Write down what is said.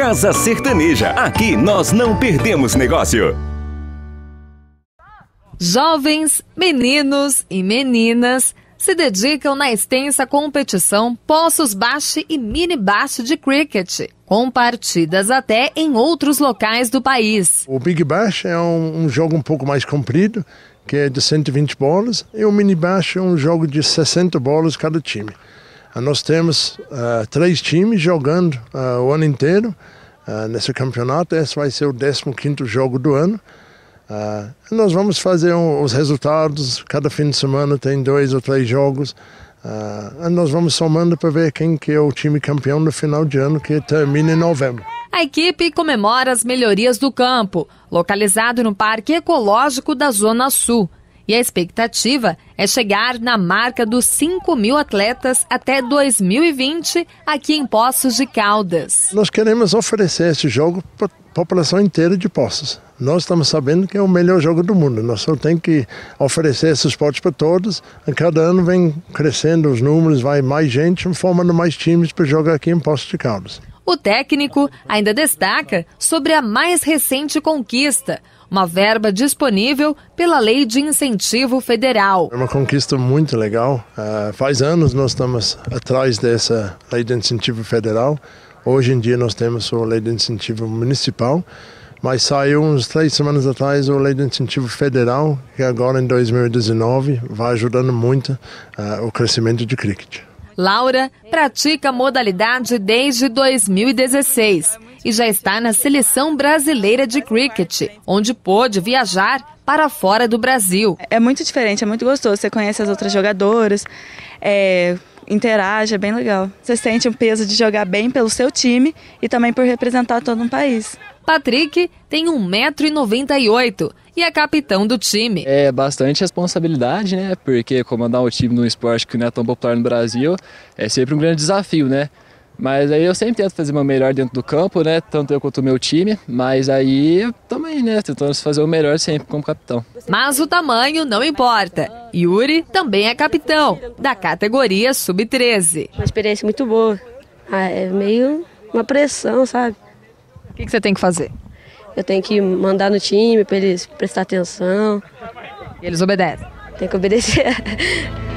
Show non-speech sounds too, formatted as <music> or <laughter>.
Casa Sertaneja. Aqui nós não perdemos negócio. Jovens, meninos e meninas se dedicam na extensa competição Poços Baixe e Mini Baixe de cricket, com partidas até em outros locais do país. O Big Bash é um, um jogo um pouco mais comprido, que é de 120 bolas, e o Mini Bash é um jogo de 60 bolas cada time. Ah, nós temos uh, três times jogando uh, o ano inteiro uh, nesse campeonato. Esse vai ser o 15º jogo do ano. nós vamos fazer um, os resultados. Cada fim de semana tem dois ou três jogos. nós vamos somando para ver quem que é o time campeão no final de ano, que termina em novembro. A equipe comemora as melhorias do campo, localizado no Parque Ecológico da Zona Sul. E a expectativa é chegar na marca dos 5 mil atletas até 2020 aqui em Poços de Caldas. Nós queremos oferecer esse jogo para a população inteira de Poços. Nós estamos sabendo que é o melhor jogo do mundo. Nós só tem que oferecer esse esporte para todos. E cada ano vem crescendo os números, vai mais gente, formando mais times para jogar aqui em Poços de Caldas. O técnico ainda destaca sobre a mais recente conquista, uma verba disponível pela Lei de Incentivo Federal. É uma conquista muito legal. Uh, faz anos nós estamos atrás dessa Lei de Incentivo Federal. Hoje em dia nós temos a Lei de Incentivo Municipal mas saiu uns três semanas atrás o Lei de Incentivo Federal, que agora em 2019 vai ajudando muito uh, o crescimento de cricket. Laura pratica modalidade desde 2016 e já está na seleção brasileira de cricket, onde pôde viajar para fora do Brasil. É muito diferente, é muito gostoso. Você conhece as outras jogadoras, é, interage, é bem legal. Você sente um peso de jogar bem pelo seu time e também por representar todo um país. Patrick tem 1,98m e é capitão do time. É bastante responsabilidade, né? Porque comandar um time num esporte que não é tão popular no Brasil é sempre um grande desafio, né? Mas aí eu sempre tento fazer o meu melhor dentro do campo, né? Tanto eu quanto o meu time. Mas aí também, né? Tentando fazer o melhor sempre como capitão. Mas o tamanho não importa. Yuri também é capitão da categoria sub-13. Uma experiência muito boa. Ah, é meio uma pressão, sabe? O que, que você tem que fazer? Eu tenho que mandar no time para eles prestar atenção. E eles obedecem. Tem que obedecer. <laughs>